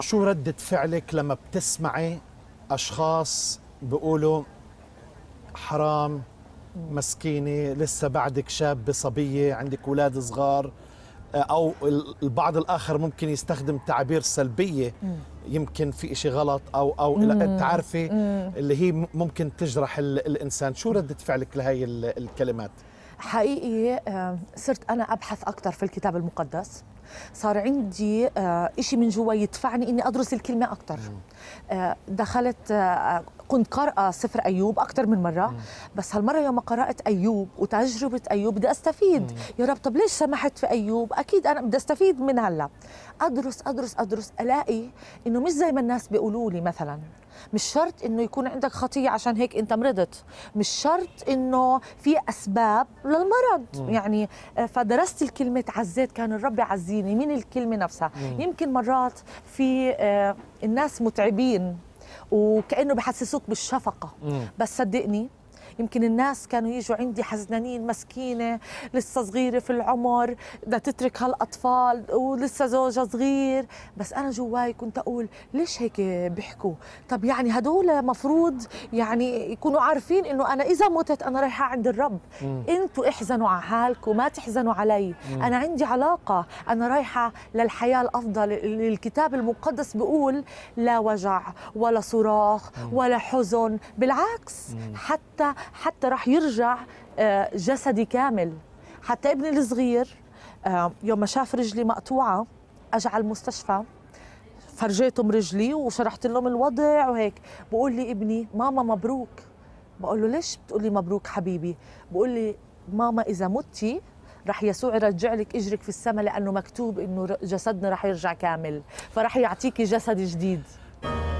شو ردة فعلك لما بتسمعي أشخاص بيقولوا حرام مسكينة لسه بعدك شاب صبية عندك أولاد صغار أو البعض الآخر ممكن يستخدم تعابير سلبية يمكن في إشي غلط أو أو تعرفي اللي هي ممكن تجرح الإنسان شو ردة فعلك لهي الكلمات؟ حقيقي آه، صرت أنا أبحث أكثر في الكتاب المقدس صار عندي آه، شيء من جوا يدفعني إني أدرس الكلمة اكثر آه، دخلت آه، كنت قارئة سفر أيوب أكثر من مرة مم. بس هالمرة يوم قرأت أيوب وتجربة أيوب بدي أستفيد مم. يا رب طب ليش سمحت في أيوب أكيد أنا بدي أستفيد من هلا أدرس أدرس أدرس ألاقي إنه مش زي ما الناس بيقولوا لي مثلا مش شرط انه يكون عندك خطيه عشان هيك انت مرضت مش شرط انه في اسباب للمرض مم. يعني فدرست الكلمه تعزيت كان الرب عزيز عايزينه من الكلمه نفسها مم. يمكن مرات في آه، الناس متعبين وكانه بحسسوك بالشفقه مم. بس صدقني يمكن الناس كانوا يجوا عندي حزنانين مسكينه لسه صغيره في العمر بدها تترك هالاطفال ولسه زوجها صغير بس انا جواي كنت اقول ليش هيك بيحكوا طب يعني هدول مفروض يعني يكونوا عارفين انه انا اذا متت انا رايحه عند الرب انتوا احزنوا على حالكم ما تحزنوا علي انا عندي علاقه انا رايحه للحياه الافضل الكتاب المقدس بيقول لا وجع ولا صراخ ولا حزن بالعكس حتى حتى رح يرجع آه، جسدي كامل حتى ابني الصغير آه، يوم ما شاف رجلي مقطوعه اجى على المستشفى فرجيتهم رجلي وشرحت لهم الوضع وهيك بقول لي ابني ماما مبروك بقول له ليش بتقولي مبروك حبيبي بقول لي ماما اذا متي رح يسوع يرجع لك اجرك في السماء لانه مكتوب انه جسدنا رح يرجع كامل فرح يعطيكي جسد جديد